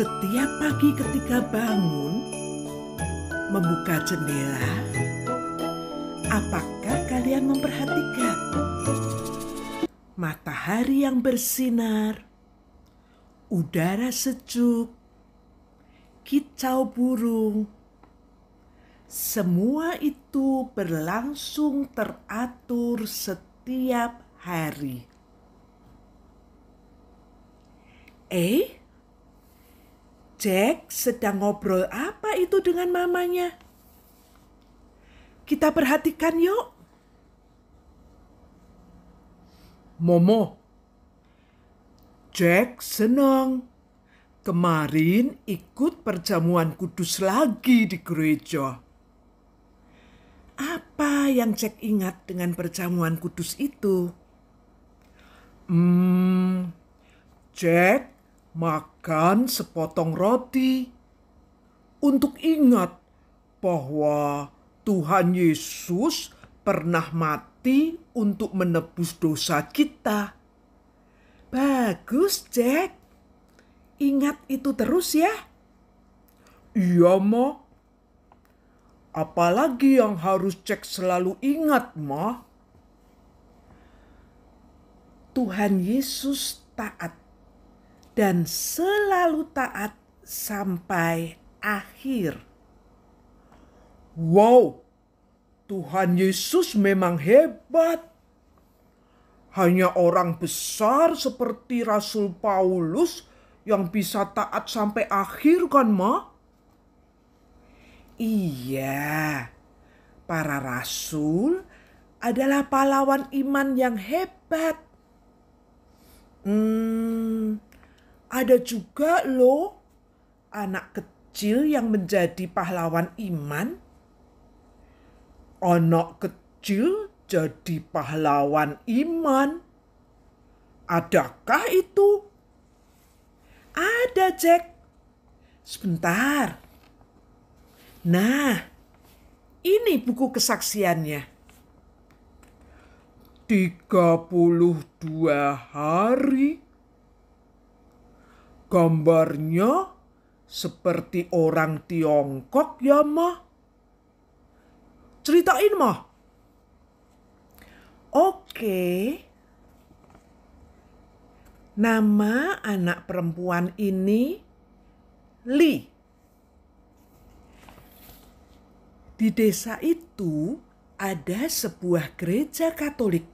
setiap pagi ketika bangun, membuka jendela, apakah kalian memperhatikan matahari yang bersinar, udara sejuk, kicau burung? Semua itu berlangsung teratur setiap hari. Eh? Jack sedang ngobrol apa itu dengan mamanya. Kita perhatikan yuk. Momo, Jack senang. Kemarin ikut perjamuan kudus lagi di gereja. Apa yang Jack ingat dengan perjamuan kudus itu? Hmm, Jack makan sepotong roti untuk ingat bahwa Tuhan Yesus pernah mati untuk menebus dosa kita. Bagus, Jack. Ingat itu terus ya. Iya, Ma. Apalagi yang harus cek selalu ingat, Ma. Tuhan Yesus taat dan selalu taat sampai akhir. Wow, Tuhan Yesus memang hebat. Hanya orang besar seperti Rasul Paulus yang bisa taat sampai akhir kan, Ma? Iya, para rasul adalah pahlawan iman yang hebat. Hmm, ada juga loh anak kecil yang menjadi pahlawan iman. Anak kecil jadi pahlawan iman. Adakah itu? Ada, Jack. Sebentar. Nah, ini buku kesaksiannya. 32 hari Gambarnya seperti orang Tiongkok ya, Mah. Ceritain, Mah. Oke. Nama anak perempuan ini Li. Di desa itu ada sebuah gereja Katolik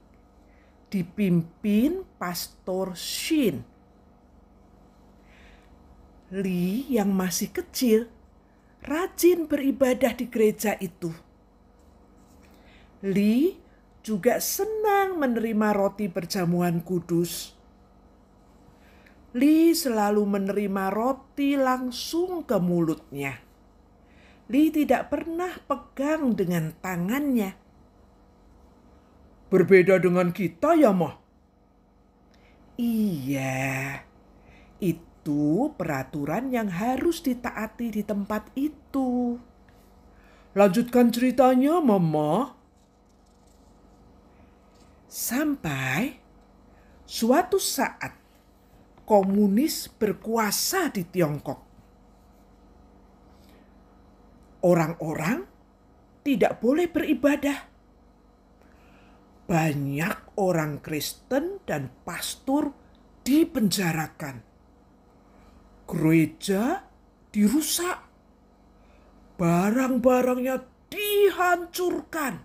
dipimpin Pastor Shin Li yang masih kecil rajin beribadah di gereja itu. Li juga senang menerima roti perjamuan kudus. Li selalu menerima roti langsung ke mulutnya. Li tidak pernah pegang dengan tangannya. Berbeda dengan kita ya, Mah? Iya, itu itu peraturan yang harus ditaati di tempat itu. Lanjutkan ceritanya, Mama. Sampai suatu saat komunis berkuasa di Tiongkok. Orang-orang tidak boleh beribadah. Banyak orang Kristen dan pastor dipenjarakan gereja dirusak, barang-barangnya dihancurkan,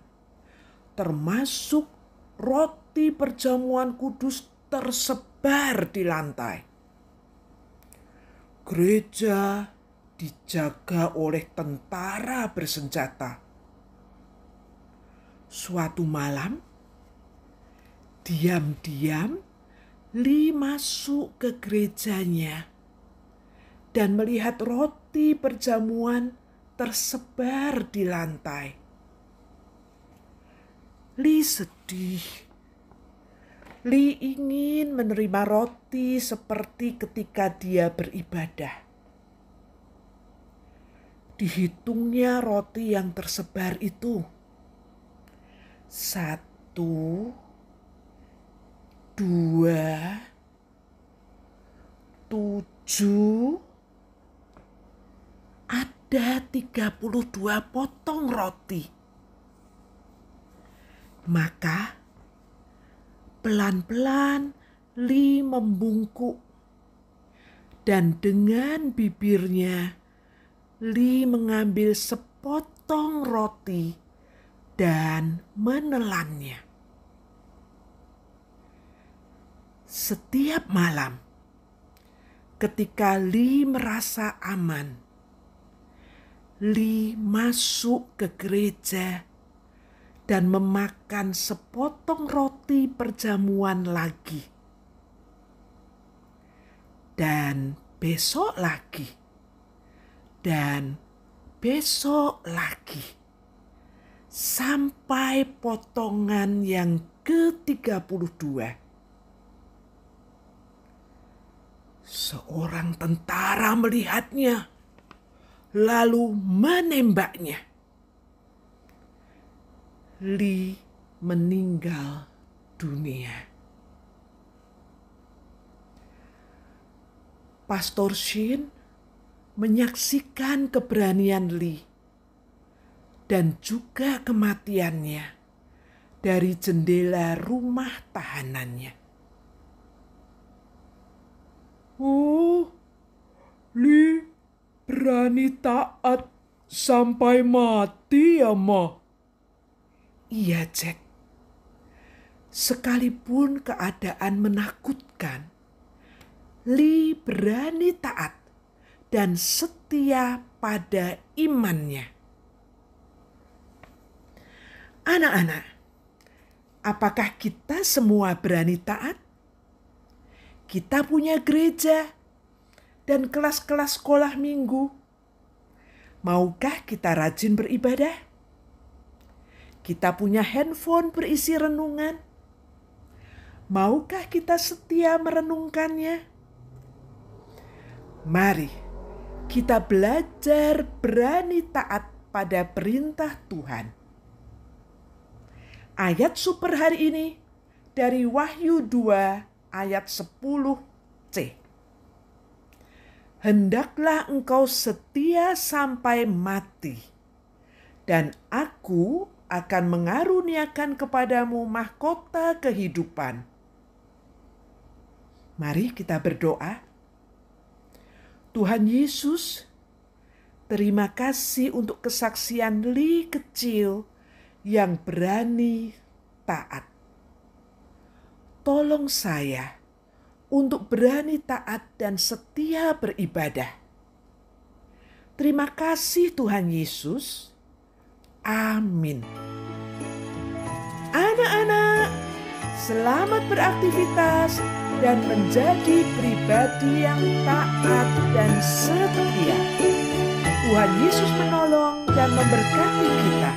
termasuk roti perjamuan kudus tersebar di lantai. Gereja dijaga oleh tentara bersenjata. Suatu malam, diam-diam Li masuk ke gerejanya dan melihat roti perjamuan tersebar di lantai. Li sedih. Li ingin menerima roti seperti ketika dia beribadah. Dihitungnya roti yang tersebar itu. Satu, dua, tujuh, ada 32 potong roti. Maka pelan-pelan Li membungkuk dan dengan bibirnya Li mengambil sepotong roti dan menelannya. Setiap malam ketika Li merasa aman, Li masuk ke gereja dan memakan sepotong roti perjamuan lagi. Dan besok lagi. Dan besok lagi. Sampai potongan yang ke-32. Seorang tentara melihatnya lalu menembaknya. Li meninggal dunia. Pastor Shin menyaksikan keberanian Li dan juga kematiannya dari jendela rumah tahanannya. Oh, Li Berani taat sampai mati ya, Ma? Iya, Jack. Sekalipun keadaan menakutkan, Li berani taat dan setia pada imannya. Anak-anak, apakah kita semua berani taat? Kita punya gereja dan kelas-kelas sekolah minggu. Maukah kita rajin beribadah? Kita punya handphone berisi renungan. Maukah kita setia merenungkannya? Mari kita belajar berani taat pada perintah Tuhan. Ayat super hari ini dari Wahyu 2 ayat 10c hendaklah engkau setia sampai mati, dan aku akan mengaruniakan kepadamu mahkota kehidupan. Mari kita berdoa. Tuhan Yesus, terima kasih untuk kesaksian Li kecil yang berani taat. Tolong saya untuk berani taat dan setia beribadah. Terima kasih Tuhan Yesus. Amin. Anak-anak, selamat beraktivitas dan menjadi pribadi yang taat dan setia. Tuhan Yesus menolong dan memberkati kita.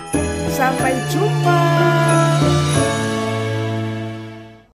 Sampai jumpa.